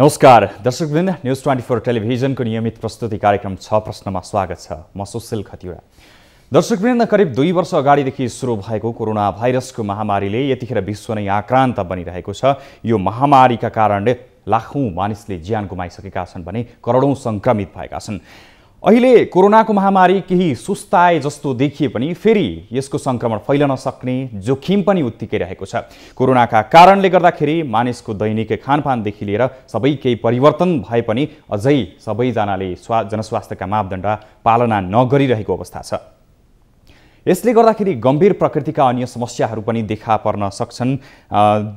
नमस्कार दर्शकवृन्द news twenty four टेलिभिजनको नियमित प्रस्तुति कार्यक्रम छ प्रश्नमा स्वागत छ म सुशील खतिवडा दर्शकवृन्द करिब दुई वर्ष अगाडिदेखि सुरु भएको कोरोना भाइरसको महामारीले यतिखेर विश्व नै आक्रान्त बनिरहेको छ यो महामारीका कारणले लाखौँ मानिसले ज्यान गुमाइसकेका छन् भने करोडौँ सङ्क्रमित भएका छन् अहिले कोरोनाको महामारी केही सुस्ताए जस्तो देखिए पनि फेरि यसको सङ्क्रमण फैलन सक्ने जोखिम पनि उत्तिकै रहेको छ कोरोनाका कारणले गर्दाखेरि मानिसको दैनिक खानपानदेखि लिएर सबै केही परिवर्तन भए पनि अझै सबैजनाले स्वा जनस्वास्थ्यका मापदण्ड पालना नगरिरहेको अवस्था छ यसले गर्दाखेरि गम्भीर प्रकृतिका अन्य समस्याहरू पनि देखा पर्न सक्छन्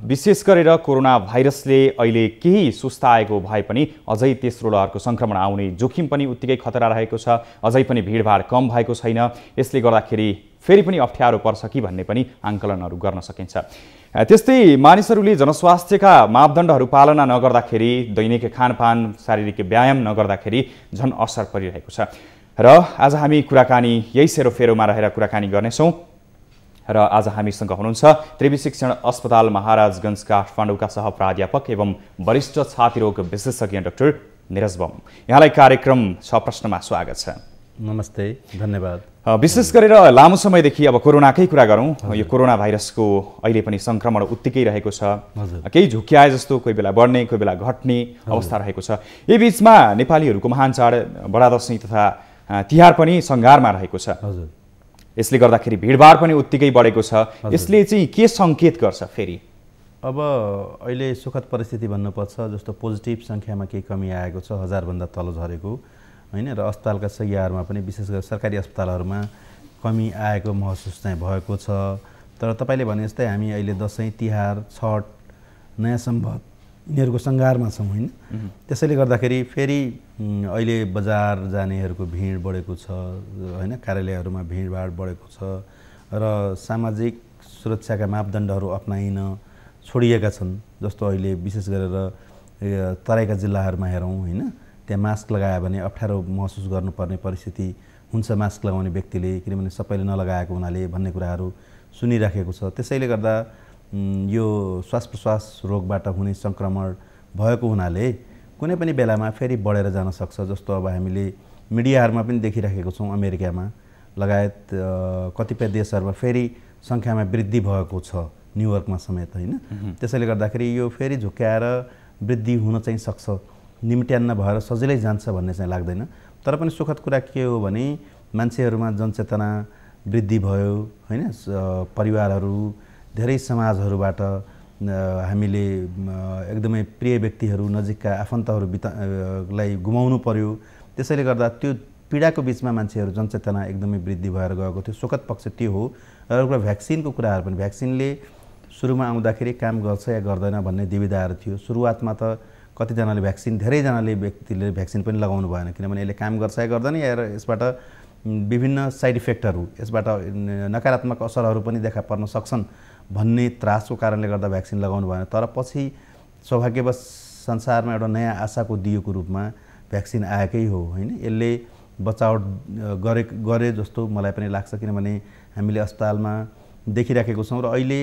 विशेष गरेर कोरोना भाइरसले अहिले केही सुस्ताएको भए पनि अझै तेस्रो लहरको सङ्क्रमण आउने जोखिम पनि उत्तिकै खतरा रहेको छ अझै पनि भिडभाड कम भएको छैन यसले गर्दाखेरि फेरि पनि अप्ठ्यारो पर्छ कि भन्ने पनि आङ्कलनहरू गर्न सकिन्छ त्यस्तै मानिसहरूले जनस्वास्थ्यका मापदण्डहरू पालना नगर्दाखेरि दैनिक खानपान शारीरिक व्यायाम नगर्दाखेरि झन् असर परिरहेको छ र आज हामी कुराकानी यही सेरोफेरोमा रहेर कुराकानी गर्नेछौँ र आज हामीसँग हुनुहुन्छ त्रिवी शिक्षण अस्पताल महाराजगञ्ज काठमाडौँका सहप्राध्यापक एवं वरिष्ठ छातीरोग विशेषज्ञ डाक्टर निरज बम यहाँलाई कार्यक्रम छ प्रश्नमा स्वागत छ नमस्ते धन्यवाद विशेष गरेर लामो समयदेखि अब कोरोनाकै कुरा गरौँ यो कोरोना भाइरसको अहिले पनि सङ्क्रमण उत्तिकै रहेको छ केही झुक्क्याए जस्तो कोही बेला बढ्ने कोही बेला घट्ने अवस्था रहेको छ यी बिचमा नेपालीहरूको महान चाड बडा दशैँ तथा तिहार पनि सङ्घारमा रहेको छ हजुर यसले गर्दाखेरि भिडभाड पनि उत्तिकै बढेको छ यसले चाहिँ के सङ्केत गर्छ फेरि अब अहिले सुखद परिस्थिति भन्नुपर्छ जस्तो पोजिटिभ सङ्ख्यामा केही कमी आएको छ हजारभन्दा तल झरेको होइन र अस्पतालका सयहरूमा पनि विशेष गरी सरकारी अस्पतालहरूमा कमी आएको महसुस चाहिँ भएको छ तर तपाईँले भने जस्तै हामी अहिले दसैँ तिहार छठ नयाँ सम्भव यिनीहरूको सङ्घारमा छौँ होइन त्यसैले गर्दाखेरि फेरि अहिले बजार जानेहरूको भिड बढेको छ होइन कार्यालयहरूमा भिडभाड बढेको छ र सामाजिक सुरक्षाका मापदण्डहरू अप्नाइन छोडिएका छन् जस्तो अहिले विशेष गरेर तराईका जिल्लाहरूमा हेरौँ होइन त्यहाँ मास्क लगायो भने अप्ठ्यारो महसुस गर्नुपर्ने परिस्थिति हुन्छ मास्क लगाउने व्यक्तिले किनभने सबैले नलगाएको हुनाले भन्ने कुराहरू सुनिराखेको छ त्यसैले गर्दा यो श्वास प्रश्वास रोगबाट हुने सङ्क्रमण भएको हुनाले कुनै पनि बेलामा फेरि बढेर जान सक्छ जस्तो अब हामीले मिडियाहरूमा पनि देखिराखेको छौँ अमेरिकामा लगायत कतिपय देशहरूमा फेरि सङ्ख्यामा वृद्धि भएको छ न्युयोर्कमा समेत होइन त्यसैले गर्दाखेरि यो फेरि झुक्क्याएर वृद्धि हुन चाहिँ सक्छ निम्ट्यान्न भएर सजिलै जान्छ भन्ने चाहिँ लाग्दैन तर पनि सुखद कुरा के हो भने मान्छेहरूमा जनचेतना वृद्धि भयो होइन परिवारहरू धेरै समाजहरूबाट हामीले एकदमै प्रिय व्यक्तिहरू नजिकका आफन्तहरू बितालाई गुमाउनु पर्यो त्यसैले गर्दा त्यो पीडाको बिचमा मान्छेहरू जनचेतना एकदमै वृद्धि भएर गएको थियो सुखद पक्ष त्यो हो र एउटा भ्याक्सिनको कुराहरू पनि भ्याक्सिनले सुरुमा आउँदाखेरि काम गर्छ या गर्दैन भन्ने दुविधाहरू थियो सुरुवातमा त कतिजनाले भ्याक्सिन धेरैजनाले व्यक्तिले भ्याक्सिन पनि लगाउनु भएन किनभने यसले काम गर्छ या गर्दैन या यसबाट विभिन्न साइड इफेक्टहरू यसबाट नकारात्मक असरहरू पनि देखा पर्न सक्छन् भन्ने त्रासको कारणले गर्दा भ्याक्सिन लगाउनु भएन तर पछि सौभाग्यवश संसारमा एउटा नयाँ आशाको दियोको रूपमा भ्याक्सिन आएकै हो होइन यसले बचावट गरे गरे जस्तो मलाई पनि लाग्छ किनभने हामीले अस्पतालमा देखिराखेको छौँ र अहिले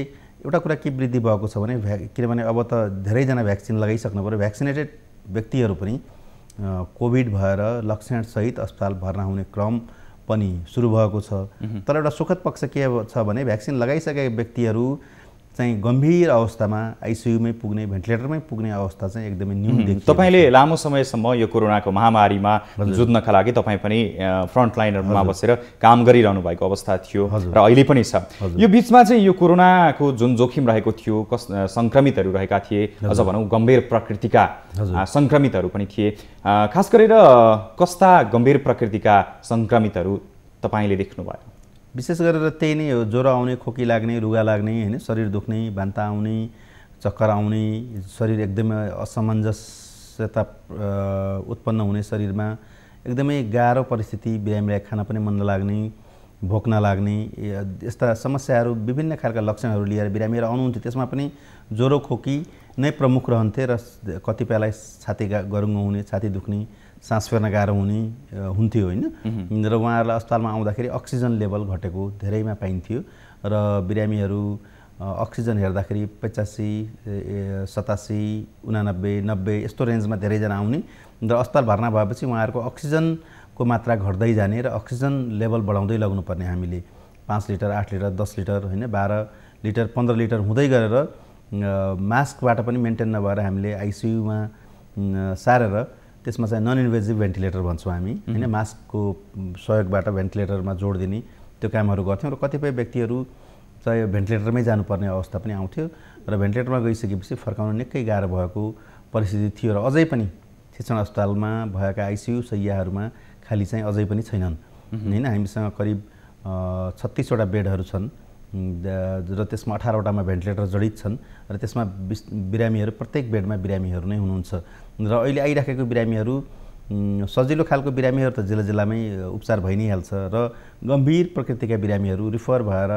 एउटा कुरा के वृद्धि भएको छ भने भ्या किनभने अब त धेरैजना भ्याक्सिन लगाइसक्नु पऱ्यो भ्याक्सिनेटेड व्यक्तिहरू पनि कोभिड भएर लक्षणसहित अस्पताल भर्ना हुने क्रम पनि सुरु भएको छ तर एउटा सुखद पक्ष के छ भने भ्याक्सिन लगाइसकेका व्यक्तिहरू चाहिँ गम्भीर अवस्थामा आइसियुमै पुग्ने भेन्टिलेटरमै पुग्ने अवस्था चाहिँ एकदमै न्यून देखिन्छ तपाईँले लामो समयसम्म यो कोरोनाको महामारीमा जुझ्नका लागि तपाईँ पनि फ्रन्ट बसेर काम गरिरहनु भएको अवस्था थियो र अहिले पनि छ यो बिचमा चाहिँ यो कोरोनाको जुन जोखिम रहेको थियो कस सङ्क्रमितहरू रहेका थिए अझ भनौँ गम्भीर प्रकृतिका सङ्क्रमितहरू पनि थिए खास गरेर कस्ता गम्भीर प्रकृतिका सङ्क्रमितहरू तपाईँले देख्नुभयो विशेष गरेर त्यही नै हो ज्वरो आउने खोकी लाग्ने रुगा लाग्ने होइन शरीर दुख्ने भान्ता आउने चक्कर आउने शरीर एकदमै असमञ्जस्यता उत्पन्न हुने शरीरमा एकदमै गाह्रो परिस्थिति बिरामीलाई खान पनि मन नलाग्ने भोक नलाग्ने यस्ता समस्याहरू विभिन्न खालका लक्षणहरू लिएर बिरामीहरू आउनुहुन्थ्यो त्यसमा पनि ज्वरो खोकी नै प्रमुख रहन्थे र कतिपयलाई छाती गरुङ्गो हुने छाती दुख्ने सास फेर्न गाह्रो हुने हुन्थ्यो होइन र उहाँहरूलाई अस्पतालमा आउँदाखेरि अक्सिजन लेभल घटेको धेरैमा पाइन्थ्यो र बिरामीहरू अक्सिजन हेर्दाखेरि पचासी सतासी उनानब्बे नब्बे यस्तो रेन्जमा धेरैजना आउने र अस्पताल भर्ना भएपछि उहाँहरूको अक्सिजनको मात्रा घट्दै जाने र अक्सिजन लेभल बढाउँदै लग्नुपर्ने हामीले पाँच लिटर आठ लिटर दस लिटर होइन बाह्र लिटर पन्ध्र लिटर हुँदै गरेर मास्कबाट पनि मेन्टेन नभएर हामीले आइसियुमा सारेर त्यसमा चाहिँ नन इन्भेजिभ भेन्टिलेटर भन्छौँ हामी होइन मास्कको सहयोगबाट भेन्टिलेटरमा जोड त्यो कामहरू गर्थ्यौँ र कतिपय व्यक्तिहरू चाहिँ भेन्टिलेटरमै जानुपर्ने अवस्था पनि आउँथ्यो र भेन्टिलेटरमा गइसकेपछि फर्काउन निकै गाह्रो भएको परिस्थिति थियो र अझै पनि शिक्षण अस्पतालमा भएका आइसियु सैयाहरूमा खाली चाहिँ अझै पनि छैनन् होइन हामीसँग करिब छत्तिसवटा बेडहरू छन् र त्यसमा अठारवटामा भेन्टिलेटर जडित छन् र त्यसमा बिरामीहरू प्रत्येक बेडमा बिरामीहरू नै हुनुहुन्छ र अहिले आइराखेको बिरामीहरू सजिलो खालको बिरामीहरू त जिल्ला जिल्लामै उपचार भइ नै हाल्छ र गम्भीर प्रकृतिका बिरामीहरू रिफर भएर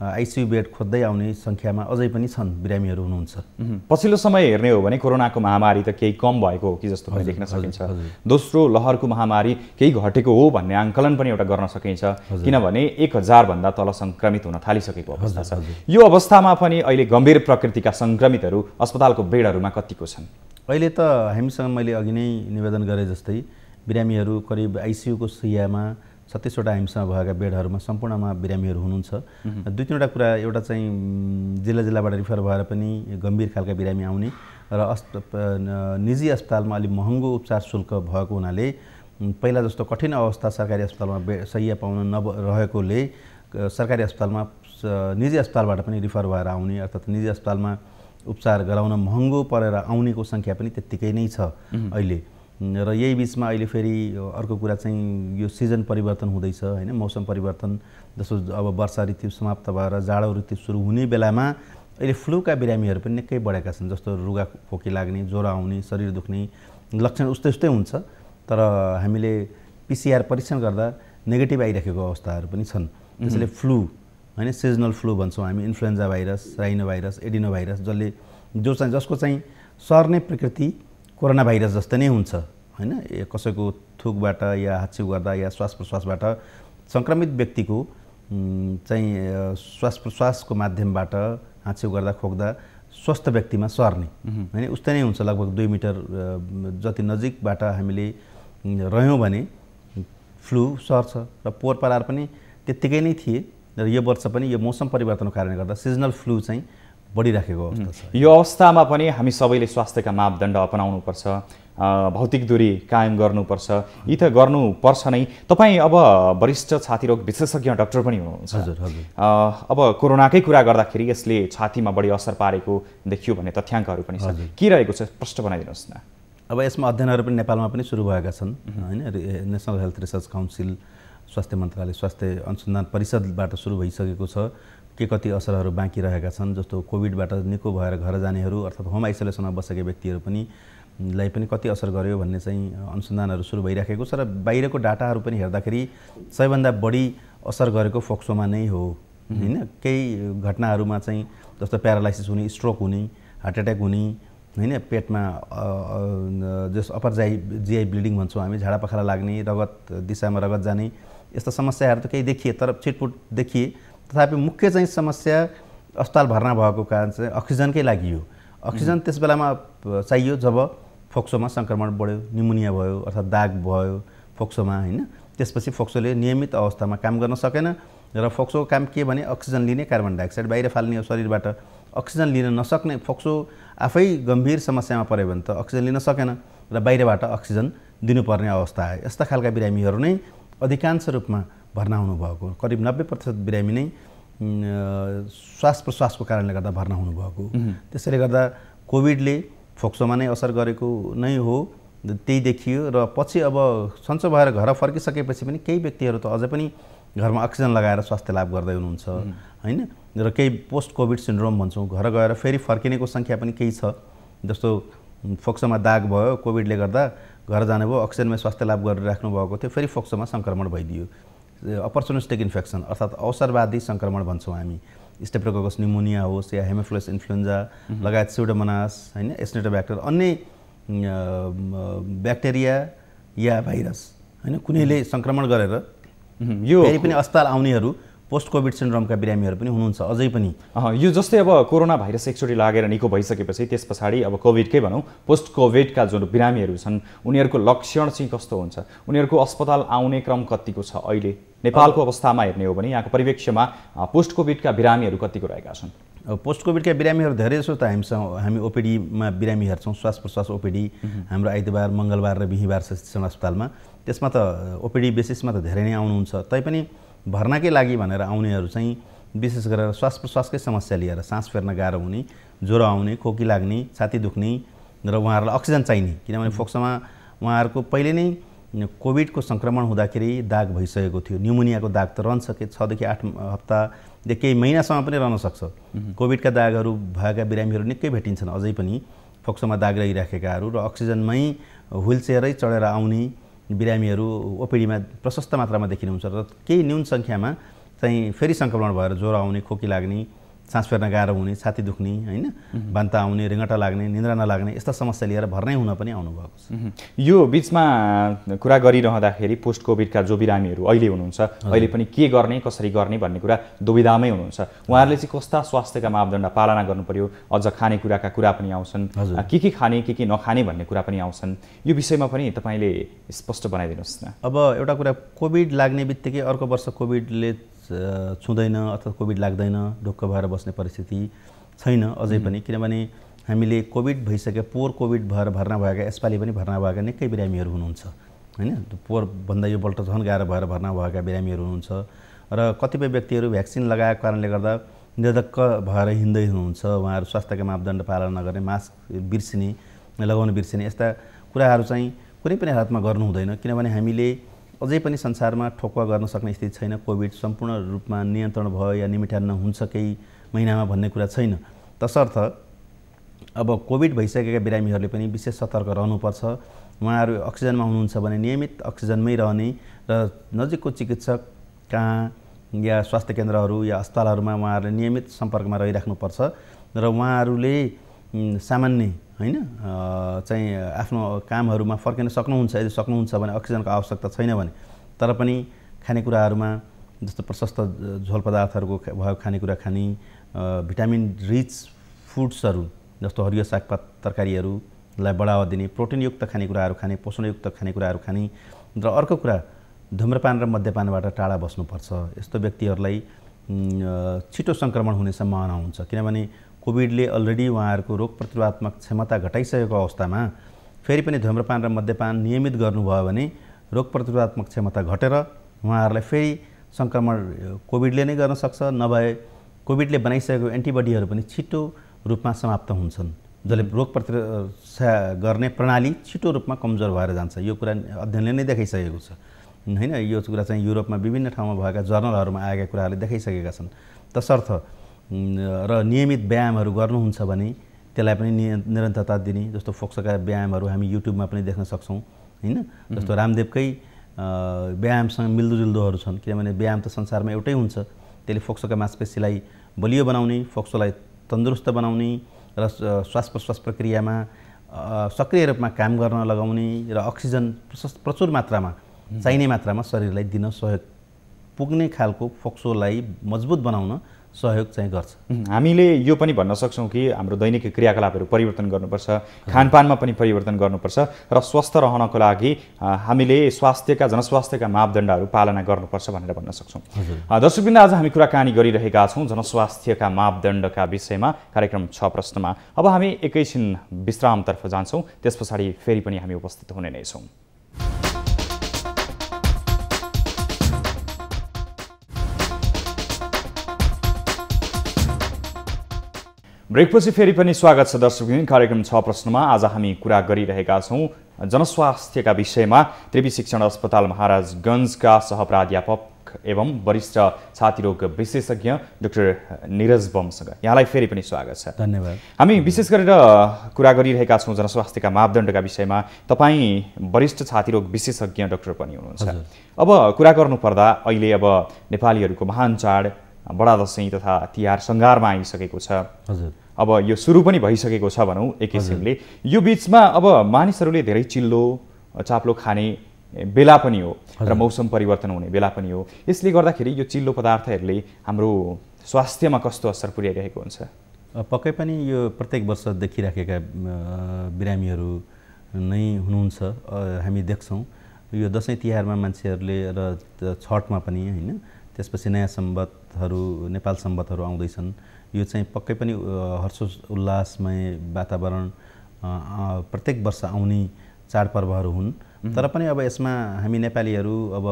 आइसियु बेड खोज्दै आउने सङ्ख्यामा अझै पनि छन् बिरामीहरू हुनुहुन्छ पछिल्लो समय हेर्ने हो भने कोरोनाको महामारी त केही कम भएको हो कि जस्तो पनि देख्न सकिन्छ दोस्रो लहरको महामारी केही घटेको हो भन्ने आङ्कलन पनि एउटा गर्न सकिन्छ किनभने एक हजारभन्दा तल सङ्क्रमित हुन थालिसकेको अवस्था छ यो अवस्थामा पनि अहिले गम्भीर प्रकृतिका सङ्क्रमितहरू अस्पतालको बेडहरूमा कतिको छन् अहिले त हामीसँग मैले अघि नै निवेदन गरेँ जस्तै बिरामीहरू करिब आइसियुको सियामा छत्तिसवटा एम्समा भएका बेडहरूमा सम्पूर्णमा बिरामीहरू हुनुहुन्छ दुई तिनवटा कुरा एउटा चाहिँ जिल्ला जिल्लाबाट रिफर भएर पनि गम्भीर खालका बिरामी आउने र अस्प निजी अस्पतालमा अलिक महँगो उपचार शुल्क भएको हुनाले पहिला जस्तो कठिन अवस्था सरकारी अस्पतालमा बे सह्य पाउन नभ रहेकोले सरकारी अस्पतालमा निजी अस्पतालबाट पनि रिफर भएर आउने अर्थात् निजी अस्पतालमा उपचार गराउन महँगो परेर आउनेको सङ्ख्या पनि त्यत्तिकै नै छ अहिले र यही बिचमा अहिले फेरि अर्को कुरा चाहिँ यो सिजन परिवर्तन हुँदैछ होइन मौसम परिवर्तन जस्तो अब वर्षा ऋतु समाप्त भएर जाडो ऋतु सुरु हुने बेलामा अहिले फ्लूका बिरामीहरू पनि निकै बढेका छन् जस्तो रुगा खोकी लाग्ने ज्वरो आउने शरीर दुख्ने लक्षण उस्तै उस्तै हुन्छ तर हामीले पिसिआर परीक्षण गर्दा नेगेटिभ आइराखेको अवस्थाहरू पनि छन् त्यसैले फ्लू होइन सिजनल फ्लू भन्छौँ हामी influenza virus rhinovirus adenovirus जसले जो चाहिँ जसको चाहिँ सर्ने प्रकृति कोरोना भाइरस जस्तै नै हुन्छ होइन कसैको थुकबाट या हाच्छिउ गर्दा या श्वास प्रश्वासबाट सङ्क्रमित व्यक्तिको चाहिँ श्वास प्रश्वासको माध्यमबाट हाँसिउ गर्दा खोक्दा स्वस्थ व्यक्तिमा सर्ने होइन उस्तै नै हुन्छ लगभग दुई मिटर जति नजिकबाट हामीले रह्यौँ भने फ्लू सर्छ र पोहोर परार पनि त्यत्तिकै नै थिए र यो वर्ष पनि यो मौसम परिवर्तनको कारणले गर्दा सिजनल फ्लू चाहिँ बढिराखेको अवस्था यो अवस्थामा पनि हामी सबैले स्वास्थ्यका मापदण्ड अपनाउनुपर्छ भौतिक दूरी कायम गर्नुपर्छ यी त गर्नुपर्छ नै तपाईँ अब वरिष्ठ छाती रोग विशेषज्ञ डक्टर पनि हुनुहुन्छ हजुर हजुर अब कोरोनाकै कुरा गर्दाखेरि यसले छातीमा बढी असर पारेको देखियो भन्ने तथ्याङ्कहरू पनि छ के रहेको छ स्पष्ट बनाइदिनुहोस् न अब यसमा अध्ययनहरू पनि नेपालमा पनि सुरु भएका छन् होइन नेसनल हेल्थ रिसर्च काउन्सिल स्वास्थ्य मन्त्रालय स्वास्थ्य अनुसन्धान परिषदबाट सुरु भइसकेको छ के कति असरहरू बाँकी रहेका छन् जस्तो कोभिडबाट निको भएर घर जानेहरू अर्थात् होम आइसोलेसनमा बसेका व्यक्तिहरू पनि लाई पनि कति असर गर्यो भन्ने चाहिँ अनुसन्धानहरू सुरु भइराखेको छ र बाहिरको डाटाहरू पनि हेर्दाखेरि सबैभन्दा बढी असर गरेको फोक्सोमा नै हो होइन केही घटनाहरूमा चाहिँ जस्तो प्यारालाइसिस हुने स्ट्रोक हुने हार्ट एट्याक हुने होइन पेटमा जस अपर जाई जिआई ब्लिडिङ भन्छौँ हामी झाडा पखाला लाग्ने रगत दिशामा रगत जाने यस्ता समस्याहरू त केही देखिए तर छिटपुट देखिए तथापि मुख्य चाहिँ समस्या अस्पताल भर्ना भएको कारण चाहिँ अक्सिजनकै लागि हो अक्सिजन त्यस बेलामा चाहियो जब फोक्सोमा सङ्क्रमण बढ्यो निमोनिया भयो अर्थात् दाग भयो फोक्सोमा होइन त्यसपछि फोक्सोले नियमित अवस्थामा काम गर्न सकेन र फोक्सोको काम के भने अक्सिजन लिने कार्बन डाइअक्साइड बाहिर फाल्ने शरीरबाट अक्सिजन लिन नसक्ने फोक्सो आफै गम्भीर समस्यामा पऱ्यो भने त अक्सिजन लिन सकेन र बाहिरबाट अक्सिजन दिनुपर्ने अवस्था आयो यस्ता खालका बिरामीहरू नै अधिकांश रूपमा भर्ना हुनुभएको करिब नब्बे प्रतिशत बिरामी नै श्वास प्रश्वासको कारणले गर्दा भर्ना हुनुभएको त्यसैले गर्दा कोभिडले फोक्सोमा नै असर गरेको नै हो त्यही देखियो र पछि अब सन्चो भएर घर फर्किसकेपछि पनि केही व्यक्तिहरू त अझै पनि घरमा अक्सिजन लगाएर स्वास्थ्य लाभ गर्दै हुनुहुन्छ होइन र केही पोस्ट कोभिड सिन्ड्रोम भन्छौँ घर गएर फेरि फर्किनेको सङ्ख्या पनि केही छ जस्तो फोक्सोमा दाग भयो कोभिडले गर्दा घर जानुभयो अक्सिजनमै स्वास्थ्य लाभ गरेर राख्नुभएको थियो फेरि फोक्सोमा सङ्क्रमण भइदियो अपर्चुनिस्टिक इन्फेक्सन अर्थात् अवसरवादी सङ्क्रमण भन्छौँ हामी स्टेप्रोकोकस निमोनिया होस् या हेमोफ्लोस इन्फ्लुएन्जा लगायत सिउडोमनास होइन ब्याक्टर अन्य ब्याक्टेरिया या भाइरस होइन कुनैले सङ्क्रमण गरेर यो पनि अस्पताल आउनेहरू पोस्ट कोभिड सिन्ड्रोमका बिरामीहरू पनि हुनुहुन्छ अझै पनि यो जस्तै अब कोरोना भाइरस एकचोटि लागेर निको भइसकेपछि त्यस पछाडि अब कोभिडकै भनौँ पोस्ट कोभिडका जुन बिरामीहरू छन् उनीहरूको लक्षण चाहिँ कस्तो हुन्छ उनीहरूको अस्पताल आउने क्रम कतिको छ अहिले नेपालको अवस्थामा हेर्ने हो भने यहाँको परिवेक्षमा पोस्ट कोभिडका बिरामीहरू कतिको रहेका छन् पोस्ट कोभिडका बिरामीहरू धेरै जसो त हामीसँग हामी ओपिडीमा बिरामी हेर्छौँ श्वास प्रश्वास ओपिडी हाम्रो आइतबार मङ्गलबार र बिहिबार शिक्षण अस्पतालमा त्यसमा त ओपिडी बेसिसमा त धेरै नै आउनुहुन्छ तैपनि भर्नाकै लागि भनेर आउनेहरू चाहिँ विशेष गरेर श्वास प्रश्वासकै समस्या लिएर सास फेर्न गाह्रो हुने ज्वरो आउने खोकी लाग्ने छाती दुख्ने र उहाँहरूलाई अक्सिजन चाहिने किनभने फोक्सोमा उहाँहरूको पहिले नै कोभिडको सङ्क्रमण हुँदाखेरि दाग भइसकेको थियो न्युमोनियाको दाग त रहन सके छदेखि आठ हप्तादेखि केही महिनासम्म पनि रहन सक्छ कोभिडका दागहरू भएका बिरामीहरू निकै भेटिन्छन् अझै पनि फोक्सोमा दाग रहिराखेकाहरू र अक्सिजनमै चेयरै चढेर आउने बिरामीहरू ओपिडीमा प्रशस्त मात्रामा देखिनुहुन्छ र केही न्यून सङ्ख्यामा चाहिँ फेरि सङ्क्रमण भएर ज्वरो आउने खोकी लाग्ने सास फेर्न गाह्रो हुने छाती दुख्ने होइन बान्ता आउने रिङ्गटा लाग्ने निन्द्रा नलाग्ने यस्ता समस्या लिएर भर्नै हुन पनि आउनुभएको छ यो बिचमा कुरा गरिरहँदाखेरि पोस्ट कोभिडका जो बिरामीहरू अहिले हुनुहुन्छ अहिले पनि के गर्ने कसरी गर्ने भन्ने कुरा दुविधामै हुनुहुन्छ उहाँहरूले चाहिँ कस्ता स्वास्थ्यका मापदण्ड पालना गर्नु पर्यो अझ खानेकुराका कुरा पनि आउँछन् के के खाने के के नखाने भन्ने कुरा पनि आउँछन् यो विषयमा पनि तपाईँले स्पष्ट बनाइदिनुहोस् न अब एउटा कुरा कोभिड लाग्ने बित्तिकै अर्को वर्ष कोभिडले छुँदैन अथवा कोभिड लाग्दैन ढुक्क भएर बस्ने परिस्थिति छैन अझै पनि किनभने हामीले कोभिड भइसक्यो पोहोर कोभिड भएर भर्ना भएका यसपालि पनि भर्ना भएका निकै बिरामीहरू हुनुहुन्छ होइन पोहोरभन्दा यो पल्ट झन् गाह्रो भएर भर्ना भएका बिरामीहरू हुनुहुन्छ र कतिपय व्यक्तिहरू भ्याक्सिन लगाएको कारणले गर्दा निर्धक्क भएर हिँड्दै हुनुहुन्छ उहाँहरू स्वास्थ्यका मापदण्ड पालन नगर्ने मास्क बिर्सिने लगाउन बिर्सिने यस्ता कुराहरू चाहिँ कुनै पनि हालतमा गर्नु हुँदैन किनभने हामीले अझै पनि संसारमा ठोकुवा गर्न सक्ने स्थिति छैन कोभिड सम्पूर्ण रूपमा नियन्त्रण भयो या निमिठान हुन्छ केही महिनामा भन्ने कुरा छैन तसर्थ अब कोभिड भइसकेका बिरामीहरूले पनि विशेष सतर्क रहनुपर्छ उहाँहरू अक्सिजनमा हुनुहुन्छ भने नियमित अक्सिजनमै रहने र नजिकको चिकित्सक कहाँ या स्वास्थ्य केन्द्रहरू या अस्पतालहरूमा उहाँहरूले नियमित सम्पर्कमा रहिराख्नुपर्छ र उहाँहरूले सामान्य होइन चाहिँ आफ्नो कामहरूमा फर्किन सक्नुहुन्छ यदि सक्नुहुन्छ भने अक्सिजनको आवश्यकता छैन भने तर पनि खानेकुराहरूमा जस्तो प्रशस्त झोल पदार्थहरूको भयो खानेकुरा खाने भिटामिन रिच फुड्सहरू जस्तो हरियो सागपात तरकारीहरूलाई बढावा दिने प्रोटिनयुक्त खानेकुराहरू खाने पोषणयुक्त खानेकुराहरू खाने र अर्को कुरा धुम्रपान र मद्यपानबाट टाढा बस्नुपर्छ यस्तो व्यक्तिहरूलाई छिटो सङ्क्रमण हुने सम्भावना हुन्छ किनभने कोभिडले अलरेडी उहाँहरूको रोग प्रतिरोधात्मक क्षमता घटाइसकेको अवस्थामा फेरि पनि धुम्रपान र मद्यपान नियमित गर्नुभयो भने रोग प्रतिरोधात्मक क्षमता घटेर उहाँहरूलाई फेरि सङ्क्रमण कोभिडले नै गर्न सक्छ नभए कोभिडले बनाइसकेको एन्टिबडीहरू पनि छिटो रूपमा समाप्त हुन्छन् जसले रोग प्रतिरक्षा गर्ने प्रणाली छिटो रूपमा कमजोर भएर जान्छ यो कुरा अध्ययनले नै देखाइसकेको छ होइन यो कुरा चाहिँ युरोपमा विभिन्न ठाउँमा भएका जर्नलहरूमा आएका कुराहरूले देखाइसकेका छन् तसर्थ र नियमित व्यायामहरू गर्नुहुन्छ भने त्यसलाई पनि निरन्तरता दिने जस्तो फोक्सोका व्यायामहरू हामी युट्युबमा पनि देख्न सक्छौँ होइन जस्तो रामदेवकै व्यायामसँग मिल्दोजुल्दोहरू छन् किनभने व्यायाम त संसारमा एउटै हुन्छ त्यसले फोक्सोका मांसपेशीलाई बलियो बनाउने फोक्सोलाई तन्दुरुस्त बनाउने र श्वास प्रश्वास प्रक्रियामा सक्रिय रूपमा काम गर्न लगाउने र अक्सिजन प्रशस्त प्रचुर मात्रामा चाहिने मात्रामा शरीरलाई दिन सहयोग पुग्ने खालको फोक्सोलाई मजबुत बनाउन सहयोग चाहिँ गर्छ हामीले यो पनि भन्न सक्छौँ कि हाम्रो दैनिक क्रियाकलापहरू परिवर्तन गर्नुपर्छ खानपानमा पनि परिवर्तन गर्नुपर्छ र स्वस्थ रहनको लागि हामीले स्वास्थ्यका जनस्वास्थ्यका मापदण्डहरू पालना गर्नुपर्छ भनेर भन्न सक्छौँ दर्शकबिन्द आज हामी कुराकानी गरिरहेका छौँ जनस्वास्थ्यका मापदण्डका विषयमा कार्यक्रम छ प्रश्नमा अब हामी एकैछिन विश्रामतर्फ जान्छौँ त्यस पछाडि फेरि पनि हामी उपस्थित हुने नै छौँ ब्रेकपछि फेरि पनि स्वागत छ दर्शक कार्यक्रम छ प्रश्नमा आज हामी कुरा गरिरहेका छौँ जनस्वास्थ्यका विषयमा त्रिवी शिक्षण अस्पताल महाराजगञ्जका सहप्राध्यापक एवं वरिष्ठ छातीरोग विशेषज्ञ डाक्टर निरज बमसँग यहाँलाई फेरि पनि स्वागत छ धन्यवाद हामी विशेष गरेर कुरा गरिरहेका छौँ जनस्वास्थ्यका मापदण्डका विषयमा तपाईँ वरिष्ठ छातीरोग विशेषज्ञ डाक्टर पनि हुनुहुन्छ अब कुरा गर्नुपर्दा अहिले अब नेपालीहरूको महान चाड बडा दसैँ तथा तिहार सङ्घारमा आइसकेको छ हजुर अब यो सुरु पनि भइसकेको छ भनौँ एक किसिमले यो बिचमा अब मानिसहरूले धेरै चिल्लो चाप्लो खाने बेला पनि हो र मौसम परिवर्तन हुने बेला पनि हो यसले गर्दाखेरि यो चिल्लो पदार्थहरूले हाम्रो स्वास्थ्यमा कस्तो असर पुर्याइरहेको हुन्छ पक्कै पनि यो प्रत्येक वर्ष देखिराखेका बिरामीहरू नै हुनुहुन्छ हामी देख्छौँ यो दसैँ तिहारमा मान्छेहरूले र छठमा पनि होइन त्यसपछि नयाँ सम्बतहरू नेपाल सम्बतहरू आउँदैछन् यो चाहिँ पक्कै पनि हर्षोल्लासमय उल्लासमय वातावरण प्रत्येक वर्ष आउने चाडपर्वहरू हुन् तर पनि अब यसमा हामी नेपालीहरू अब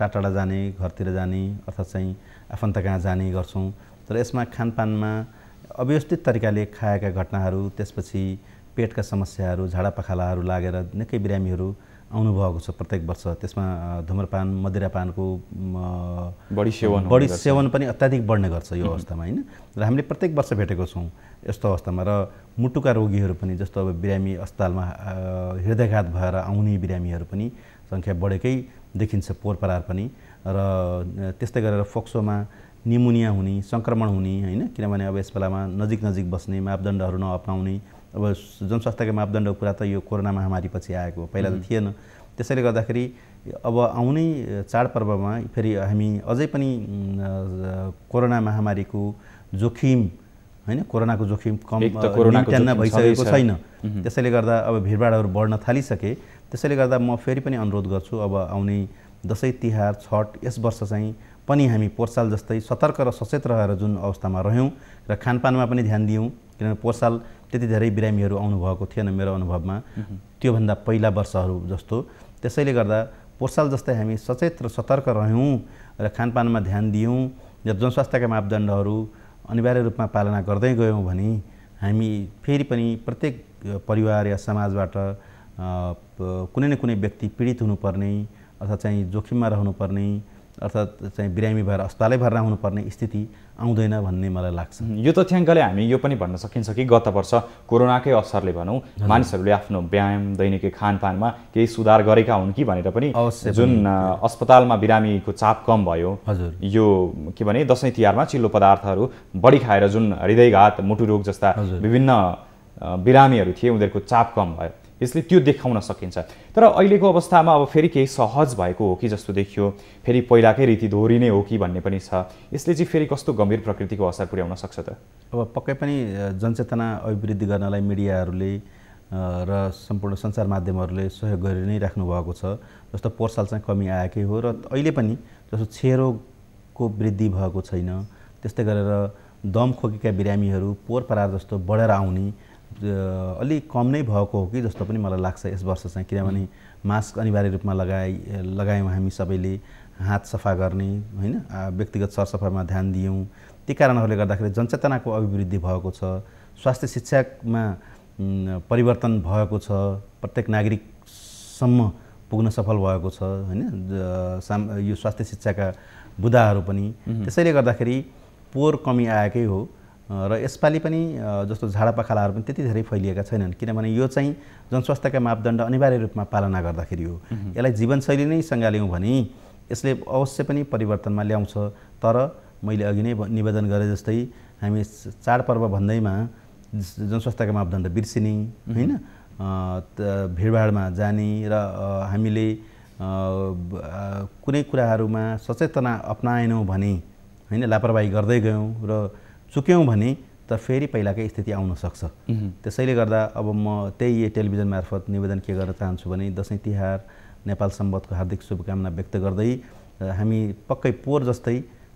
टाढा जाने घरतिर जाने अर्थात् चाहिँ आफन्त कहाँ जाने गर्छौँ तर यसमा खानपानमा अव्यवस्थित तरिकाले खाएका घटनाहरू त्यसपछि पेटका समस्याहरू झाडा पखालाहरू लागेर निकै बिरामीहरू आउनुभएको छ प्रत्येक वर्ष त्यसमा धुम्रपान मदिरापानको बढी सेवन बढी सेवन पनि अत्याधिक बढ्ने गर्छ यो अवस्थामा होइन र हामीले प्रत्येक वर्ष भेटेको छौँ यस्तो अवस्थामा र मुटुका रोगीहरू पनि जस्तो अब बिरामी अस्पतालमा हृदयघात भएर आउने बिरामीहरू पनि सङ्ख्या बढेकै देखिन्छ पोहोर परार पनि र त्यस्तै गरेर फोक्सोमा निमोनिया हुने सङ्क्रमण हुने होइन किनभने अब यस बेलामा नजिक नजिक बस्ने मापदण्डहरू नअपनाउने अब जनस्वास्थ्यको मापदण्डको कुरा त यो कोरोना महामारीपछि आएको पहिला त थिएन त्यसैले गर्दाखेरि अब आउने चाडपर्वमा फेरि हामी अझै पनि कोरोना महामारीको जोखिम होइन कोरोनाको जोखिम कम कोरोना भइसकेको छैन त्यसैले गर्दा अब भिडभाडहरू बढ्न थालिसके त्यसैले गर्दा म फेरि पनि अनुरोध गर्छु अब आउने दसैँ तिहार छठ यस वर्ष चाहिँ पनि हामी पोर्साल जस्तै सतर्क र सचेत रहेर जुन अवस्थामा रह्यौँ र खानपानमा पनि ध्यान दियौँ किनभने पोहोर साल त्यति धेरै बिरामीहरू आउनुभएको थिएन मेरो अनुभवमा त्योभन्दा पहिला वर्षहरू जस्तो त्यसैले गर्दा पोहोर साल जस्तै हामी सचेत र सतर्क रह्यौँ र खानपानमा ध्यान दियौँ र जनस्वास्थ्यका मापदण्डहरू अनिवार्य रूपमा पालना गर्दै गयौँ भने हामी फेरि पनि प्रत्येक परिवार या समाजबाट कुनै न कुनै व्यक्ति पीडित हुनुपर्ने अर्थात् चाहिँ जोखिममा रहनुपर्ने अर्थात् चाहिँ बिरामी भएर अस्पतालै भर्ना हुनुपर्ने स्थिति आउँदैन भन्ने मलाई लाग्छ यो तथ्याङ्कले हामी यो पनि भन्न सकिन्छ कि गत वर्ष कोरोनाकै असरले भनौँ मानिसहरूले आफ्नो व्यायाम दैनिकी खानपानमा केही सुधार गरेका हुन् कि भनेर पनि जुन अस्पतालमा बिरामीको चाप कम भयो हजुर यो के भने दसैँ तिहारमा चिल्लो पदार्थहरू बढी खाएर जुन हृदयघात मुटु रोग जस्ता विभिन्न बिरामीहरू थिए उनीहरूको चाप कम भयो यसले त्यो देखाउन सकिन्छ तर अहिलेको अवस्थामा अब फेरि केही सहज भएको हो कि जस्तो देखियो फेरि पहिलाकै रीति दोहोरी नै हो कि भन्ने पनि छ यसले चाहिँ फेरि कस्तो गम्भीर प्रकृतिको असर पुर्याउन सक्छ त अब पक्कै पनि जनचेतना अभिवृद्धि गर्नलाई मिडियाहरूले र सम्पूर्ण सञ्चार माध्यमहरूले सहयोग गरि नै राख्नु भएको छ जस्तो पोहोर साल चाहिँ कमी आएकै हो र अहिले पनि जस्तो छेरोको वृद्धि भएको छैन त्यस्तै गरेर दम खोकेका बिरामीहरू पोहोर परार जस्तो बढेर आउने अलिक कम नै भएको हो कि जस्तो पनि मलाई लाग्छ यस वर्ष चाहिँ किनभने मास्क अनिवार्य रूपमा लगाए लगायौँ हामी सबैले हात सफा गर्ने होइन व्यक्तिगत सरसफाइमा ध्यान दियौँ ती कारणहरूले गर्दाखेरि जनचेतनाको अभिवृद्धि भएको छ स्वास्थ्य शिक्षामा परिवर्तन भएको छ प्रत्येक नागरिकसम्म पुग्न सफल भएको छ होइन साम यो स्वास्थ्य शिक्षाका बुदाहरू पनि त्यसैले गर्दाखेरि पोहोर कमी आएकै हो र यसपालि पनि जस्तो झाडापाखालाहरू पनि त्यति धेरै फैलिएका छैनन् किनभने यो चाहिँ जनस्वास्थ्यका मापदण्ड अनिवार्य रूपमा पालना गर्दाखेरि हो यसलाई जीवनशैली नै सङ्घाल्यौँ भने यसले अवश्य पनि परिवर्तनमा ल्याउँछ तर मैले अघि नै निवेदन गरे जस्तै हामी चाडपर्व भन्दैमा जनस्वास्थ्यका मापदण्ड बिर्सिने होइन भिडभाडमा जाने र हामीले कुनै कुराहरूमा सचेतना अप्नाएनौँ भने होइन लापरवाही गर्दै गयौँ र चुक्यौँ भने त फेरि पहिलाकै स्थिति आउन सक्छ त्यसैले गर्दा अब म त्यही टेलिभिजन मार्फत निवेदन के गर्न चाहन्छु भने दसैँ तिहार नेपाल सम्बन्धको हार्दिक शुभकामना व्यक्त गर्दै हामी पक्कै पोहोर जस्तै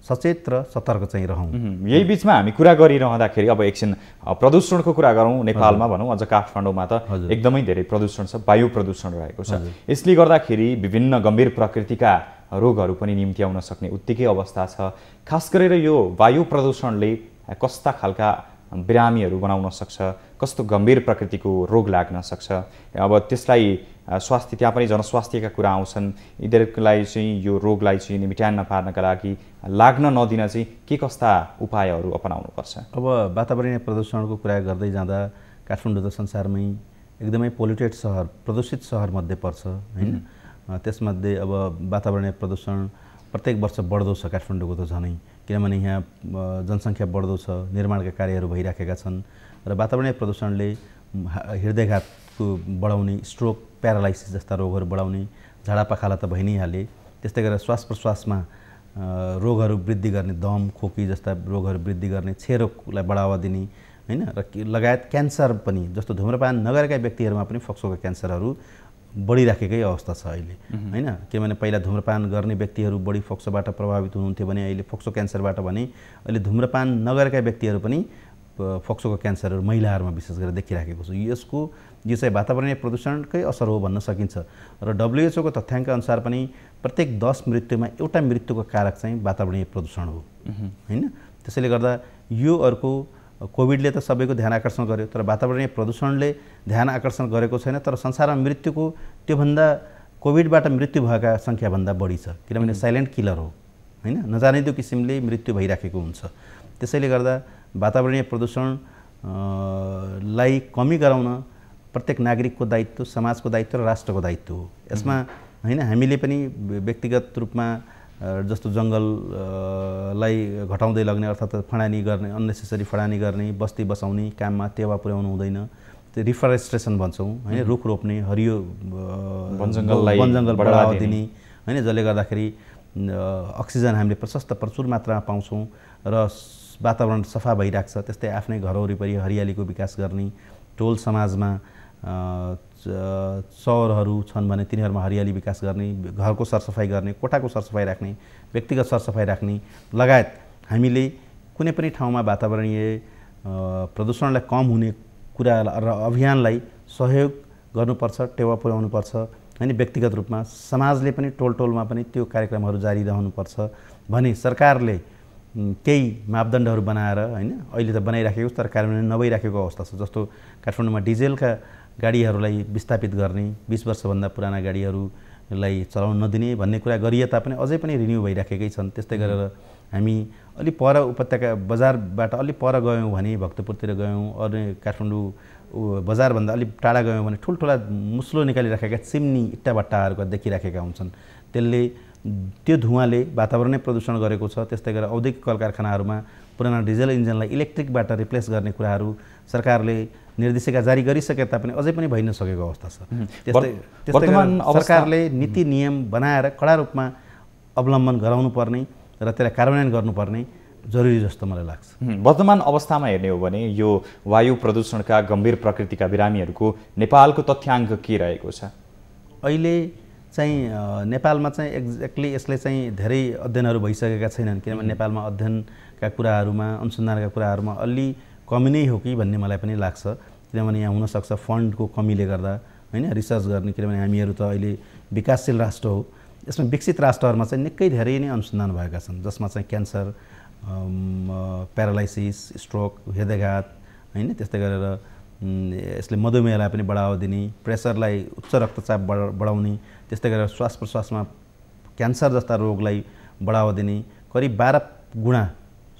सचेत र सतर्क चाहिँ रहौँ यही बिचमा हामी कुरा गरिरहँदाखेरि अब एकछिन प्रदूषणको कुरा गरौँ नेपालमा भनौँ अझ काठमाडौँमा त एकदमै धेरै प्रदूषण छ वायु प्रदूषण रहेको छ यसले गर्दाखेरि विभिन्न गम्भीर प्रकृतिका रोगहरू पनि निम्ति आउन सक्ने उत्तिकै अवस्था छ खास गरेर यो वायु प्रदूषणले कस्ता खालका बिरामीहरू बनाउन सक्छ कस्तो गम्भीर प्रकृतिको रोग लाग्न सक्छ अब त्यसलाई स्वास्थ्य त्यहाँ पनि जनस्वास्थ्यका कुरा आउँछन् यिनीहरूलाई चाहिँ यो रोगलाई चाहिँ निमिट्यान्न नपार्नका लागि लाग्न नदिन चाहिँ के कस्ता उपायहरू अपनाउनुपर्छ अब वातावरणीय प्रदूषणको कुरा गर्दै जाँदा काठमाडौँ त संसारमै एकदमै पोल्युटेड सहर प्रदूषित सहरमध्ये पर्छ होइन त्यसमध्ये अब वातावरणीय प्रदूषण प्रत्येक वर्ष बढ्दो छ काठमाडौँको त झनै किनभने यहाँ जनसङ्ख्या बढ्दो छ निर्माणका कार्यहरू भइराखेका छन् र वातावरणीय प्रदूषणले हृदयघातको बढाउने स्ट्रोक प्यारालाइसिस जस्ता रोगहरू बढाउने झाडापाखाला त भइ नै हाले त्यस्तै गरेर श्वास प्रश्वासमा रोगहरू वृद्धि गर्ने दम खोकी जस्ता रोगहरू वृद्धि गर्ने क्षेरोगलाई बढावा दिने होइन र लगायत क्यान्सर पनि जस्तो धुम्रपान नगरेका व्यक्तिहरूमा पनि फोक्सोका क्यान्सरहरू बढिराखेकै अवस्था छ अहिले होइन किनभने पहिला धुम्रपान गर्ने व्यक्तिहरू बढी फोक्सोबाट प्रभावित हुनुहुन्थ्यो भने अहिले फोक्सो क्यान्सरबाट भने अहिले धुम्रपान नगरेका व्यक्तिहरू पनि फोक्सोको क्यान्सरहरू महिलाहरूमा विशेष गरेर देखिराखेको छु यसको यो चाहिँ वातावरणीय प्रदूषणकै असर हो भन्न सकिन्छ र डब्लुएचओको तथ्याङ्क अनुसार पनि प्रत्येक दस मृत्युमा एउटा मृत्युको कारक चाहिँ वातावरणीय प्रदूषण हो होइन त्यसैले गर्दा यो अर्को कोभिडले त सबैको ध्यान आकर्षण गर्यो तर वातावरणीय प्रदूषणले ध्यान आकर्षण गरेको छैन तर संसारमा मृत्युको त्योभन्दा कोभिडबाट मृत्यु भएका सङ्ख्याभन्दा बढी छ किनभने साइलेन्ट किलर हो होइन नजानिदो किसिमले मृत्यु भइराखेको हुन्छ त्यसैले गर्दा वातावरणीय प्रदूषण लाई कमी गराउन प्रत्येक नागरिकको दायित्व समाजको दायित्व र राष्ट्रको दायित्व हो यसमा होइन हामीले पनि व्यक्तिगत रूपमा जस्तो जङ्गललाई घटाउँदै लग्ने अर्थात् फडानी गर्ने अन्नेसेसरी फडानी गर्ने बस्ती बसाउने काममा टेवा पुर्याउनु हुँदैन त्यो रिफरेस्ट्रेसन भन्छौँ होइन रुख रोप्ने हरियो वनजङ्गललाई वनजङ्गल बढावा दिने होइन जसले गर्दाखेरि अक्सिजन हामीले प्रशस्त प्रचुर मात्रामा पाउँछौँ र वातावरण सफा भइरहेको छ त्यस्तै आफ्नै घर वरिपरि हरियालीको विकास गर्ने टोल समाजमा सहरहरू छन् भने तिनीहरूमा हरियाली विकास गर्ने घरको सरसफाइ गर्ने कोठाको सरसफाइ राख्ने व्यक्तिगत सरसफाइ राख्ने लगायत हामीले कुनै पनि ठाउँमा वातावरणीय प्रदूषणलाई कम हुने कुरा र अभियानलाई सहयोग गर्नुपर्छ टेवा पुर्याउनुपर्छ होइन व्यक्तिगत रूपमा समाजले पनि टोल टोलमा पनि त्यो कार्यक्रमहरू जारी रहनुपर्छ भने सरकारले केही मापदण्डहरू बनाएर होइन अहिले त बनाइराखेको तर कार्यान्वयन नभइराखेको अवस्था छ जस्तो काठमाडौँमा डिजेलका गाडीहरूलाई विस्थापित गर्ने बिस वर्षभन्दा पुराना गाडीहरूलाई चलाउन नदिने भन्ने कुरा गरिए तापनि अझै पनि रिन्यू भइराखेकै छन् त्यस्तै गरेर हामी अलि पर उपत्यका बजारबाट अलि पर गयौँ भने भक्तपुरतिर गयौँ अरू काठमाडौँ बजारभन्दा अलिक टाढा गयौँ भने ठुल्ठुला मुस्लो निकालिराखेका चिम्नी इट्टाभट्टाहरूका देखिराखेका हुन्छन् त्यसले त्यो धुवाले वातावरणै प्रदूषण गरेको छ त्यस्तै गरेर औद्योगिक कल कारखानाहरूमा पुराना डिजल इन्जिनलाई इलेक्ट्रिकबाट रिप्लेस गर्ने कुराहरू सरकारले निर्देशिका जारी गरिसके तापनि अझै पनि भइ नसकेको अवस्था छ त्यस्तै वर्तमान सरकारले नीति नियम बनाएर कडा रूपमा अवलम्बन गराउनु पर्ने र त्यसलाई कार्यान्वयन गर्नुपर्ने जरुरी जस्तो मलाई लाग्छ वर्तमान अवस्थामा हेर्ने हो भने यो वायु प्रदूषणका गम्भीर प्रकृतिका बिरामीहरूको नेपालको तथ्याङ्क के रहेको छ अहिले चाहिँ नेपालमा चाहिँ एक्ज्याक्टली यसले चाहिँ धेरै अध्ययनहरू भइसकेका छैनन् किनभने नेपालमा अध्ययनका कुराहरूमा अनुसन्धानका कुराहरूमा अलि कमी नै हो कि भन्ने मलाई पनि लाग्छ किनभने यहाँ हुनसक्छ फन्डको कमीले गर्दा होइन रिसर्च गर्ने किनभने हामीहरू त अहिले विकासशील राष्ट्र हो यसमा विकसित राष्ट्रहरूमा चाहिँ निकै धेरै नै अनुसन्धान भएका छन् जसमा चाहिँ क्यान्सर प्यारालाइसिस स्ट्रोक हृदयघात होइन त्यस्तै गरेर यसले मधुमेहलाई पनि बढावा दिने प्रेसरलाई उच्च रक्तचाप बढाउने त्यस्तै गरेर श्वास प्रश्वासमा क्यान्सर जस्ता रोगलाई बढावा दिने करिब बाह्र गुणा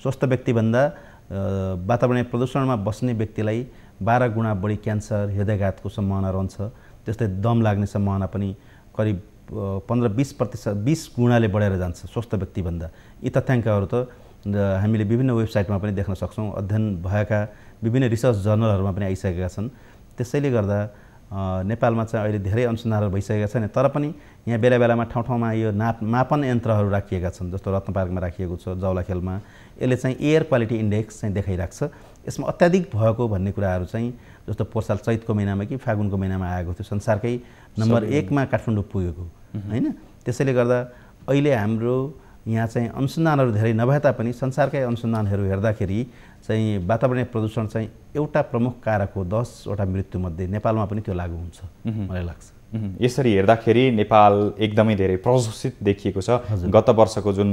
स्वस्थ व्यक्तिभन्दा वातावरणीय प्रदूषणमा बस्ने व्यक्तिलाई बाह्र गुणा बढी क्यान्सर हृदयघातको सम्भावना रहन्छ त्यस्तै दम लाग्ने सम्भावना पनि करिब पन्ध्र बिस प्रतिशत बिस गुणाले बढेर जान्छ स्वस्थ व्यक्तिभन्दा यी तथ्याङ्कहरू त हामीले विभिन्न वेबसाइटमा पनि देख्न सक्छौँ अध्ययन भएका विभिन्न रिसर्च जर्नलहरूमा पनि आइसकेका छन् त्यसैले गर्दा नेपालमा चाहिँ अहिले धेरै अनुसन्धानहरू भइसकेका छन् तर पनि यहाँ बेला बेलामा ठाउँ ठाउँमा यो नाप मापन यन्त्रहरू राखिएका छन् जस्तो रत्नपार्कमा राखिएको छ जाउलाखेलमा यसले चाहिँ एयर क्वालिटी इन्डेक्स चाहिँ देखाइरहेको छ यसमा अत्याधिक भएको भन्ने कुराहरू चाहिँ जस्तो पोहोर साल चैतको महिनामा कि फागुनको महिनामा आएको थियो संसारकै नम्बर एकमा काठमाडौँ पुगेको होइन त्यसैले गर्दा अहिले हाम्रो यहाँ चाहिँ अनुसन्धानहरू धेरै नभए तापनि संसारकै अनुसन्धानहरू हेर्दाखेरि चाहिँ वातावरणीय प्रदूषण चाहिँ एउटा प्रमुख कारक हो दसवटा मृत्युमध्ये नेपालमा पनि त्यो लागु हुन्छ मलाई लाग्छ यसरी हेर्दाखेरि नेपाल एकदमै धेरै प्रदूषित देखिएको छ गत वर्षको जुन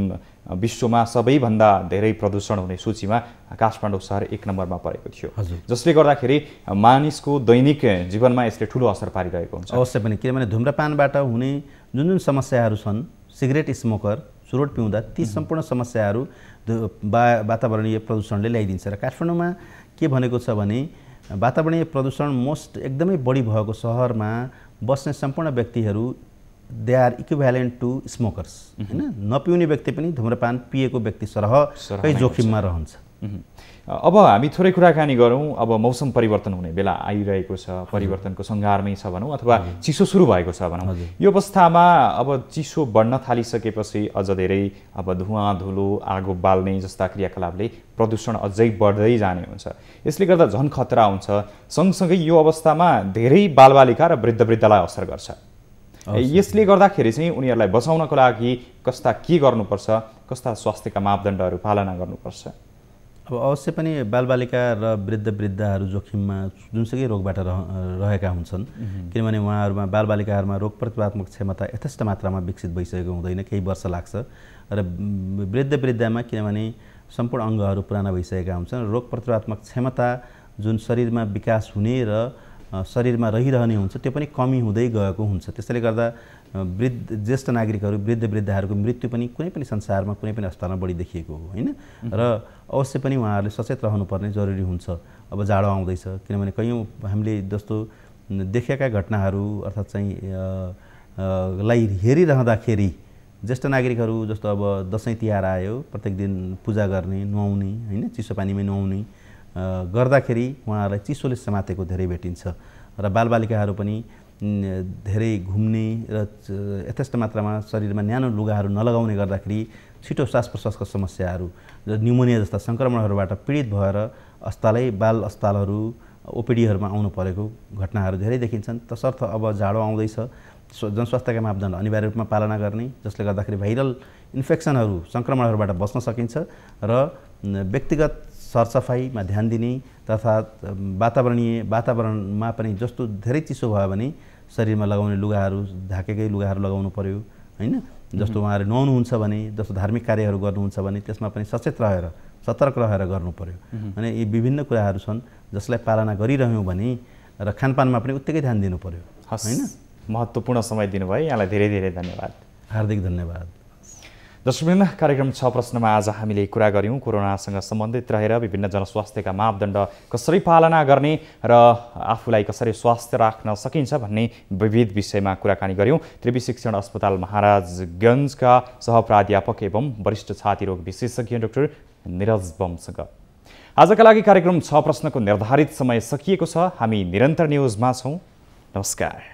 विश्वमा सबैभन्दा धेरै प्रदूषण हुने सूचीमा काठमाडौँ सहर एक नम्बरमा परेको थियो जसले गर्दाखेरि मानिसको दैनिक जीवनमा यसले ठुलो असर पारिरहेको हुन्छ अवश्य पनि किनभने धुम्रपानबाट हुने जुन जुन समस्याहरू छन् सिगरेट स्मोकर चुरोट पिउँदा ती सम्पूर्ण समस्याहरू वातावरणीय प्रदूषणले ल्याइदिन्छ र काठमाडौँमा के भनेको छ भने वातावरणीय प्रदूषण मोस्ट एकदमै बढी भएको सहरमा बस्ने सम्पूर्ण व्यक्तिहरू they are equivalent to smokers होइन नपिउने व्यक्ति पनि धुम्रपान पिएको व्यक्ति सरह सरहकै जोखिममा रहन्छ mm-hmm. अब हामी थोरै कुराकानी गरौँ अब मौसम परिवर्तन हुने बेला आइरहेको छ परिवर्तनको सङ्घारमै छ भनौँ अथवा चिसो सुरु भएको छ भनौँ यो अवस्थामा अब चिसो बढ्न थालिसकेपछि अझ धेरै अब धुवाँ धुलो आगो बाल्ने जस्ता क्रियाकलापले प्रदूषण अझै बढ्दै जाने हुन्छ यसले गर्दा झन् खतरा हुन्छ सँगसँगै यो अवस्थामा धेरै बालबालिका र वृद्ध वृद्धलाई असर गर्छ यसले गर्दाखेरि चाहिँ उनीहरूलाई बचाउनको लागि कस्ता के गर्नुपर्छ कस्ता स्वास्थ्यका मापदण्डहरू पालना गर्नुपर्छ अब अवश्य पनि बालबालिका र वृद्ध वृद्धाहरू जोखिममा जुनसुकै रोगबाट रह रहेका हुन्छन् किनभने उहाँहरूमा बालबालिकाहरूमा रोग प्रतिवात्मक क्षमता यथेष्ट मात्रामा विकसित भइसकेको हुँदैन केही वर्ष लाग्छ र वृद्ध वृद्धामा किनभने सम्पूर्ण अङ्गहरू पुराना भइसकेका हुन्छन् रोग प्रतिवात्मक क्षमता जुन शरीरमा विकास हुने र शरीरमा रहिरहने हुन्छ त्यो पनि कमी हुँदै गएको हुन्छ त्यसैले गर्दा वृद्ध ज्येष्ठ नागरिकहरू वृद्ध वृद्धाहरूको मृत्यु पनि कुनै पनि संसारमा कुनै पनि अस्पतालमा बढी देखिएको हो होइन र अवश्य पनि उहाँहरूले सचेत रहनुपर्ने जरुरी हुन्छ अब जाडो आउँदैछ किनभने कैयौँ हामीले जस्तो देखेका घटनाहरू अर्थात् चाहिँ लाई हेरिरहँदाखेरि ज्येष्ठ नागरिकहरू जस्तो अब दसैँ तिहार आयो प्रत्येक दिन पूजा गर्ने नुहाउने होइन चिसो पानीमै नुहाउने गर्दाखेरि उहाँहरूलाई चिसोले समातेको धेरै भेटिन्छ र बालबालिकाहरू पनि धेरै घुम्ने र यथेष्ट मात्रामा शरीरमा न्यानो लुगाहरू नलगाउने गर्दाखेरि छिटो श्वास प्रश्वासको समस्याहरू न्युमोनिया जस्ता सङ्क्रमणहरूबाट पीडित भएर अस्पतालै बाल अस्पतालहरू ओपिडीहरूमा आउनु परेको घटनाहरू धेरै देखिन्छन् तसर्थ अब जाडो आउँदैछ जनस्वास्थ्यका मापदण्ड अनिवार्य रूपमा पालना गर्ने जसले गर्दाखेरि भाइरल इन्फेक्सनहरू सङ्क्रमणहरूबाट बस्न सकिन्छ र व्यक्तिगत सरसफाइमा ध्यान दिने तथा वातावरणीय वातावरणमा पनि जस्तो धेरै चिसो भयो भने शरीरमा लगाउने लुगाहरू ढाकेकै लुगाहरू लगाउनु पऱ्यो होइन जस्तो उहाँहरू नुहाउनुहुन्छ भने जस्तो धार्मिक कार्यहरू गर्नुहुन्छ भने त्यसमा पनि सचेत रहेर सतर्क रहेर गर्नु पऱ्यो अनि यी विभिन्न कुराहरू छन् जसलाई पालना गरिरह्यौँ भने र खानपानमा पनि उत्तिकै ध्यान दिनु पऱ्यो होइन महत्त्वपूर्ण समय दिनुभयो यहाँलाई धेरै धेरै धन्यवाद हार्दिक धन्यवाद दशमिन कार्यक्रम छ प्रश्नमा आज हामीले कुरा गऱ्यौँ कोरोनासँग सम्बन्धित रहेर विभिन्न जनस्वास्थ्यका मापदण्ड कसरी पालना गर्ने र आफूलाई कसरी स्वास्थ्य राख्न सकिन्छ भन्ने विविध विषयमा कुराकानी गऱ्यौँ त्रिवी शिक्षण अस्पताल महाराजगञ्जका सहप्राध्यापक एवं वरिष्ठ छाती रोग विशेषज्ञ डाक्टर निरज बमसँग आजका लागि कार्यक्रम छ प्रश्नको निर्धारित समय सकिएको छ हामी निरन्तर न्युजमा छौँ नमस्कार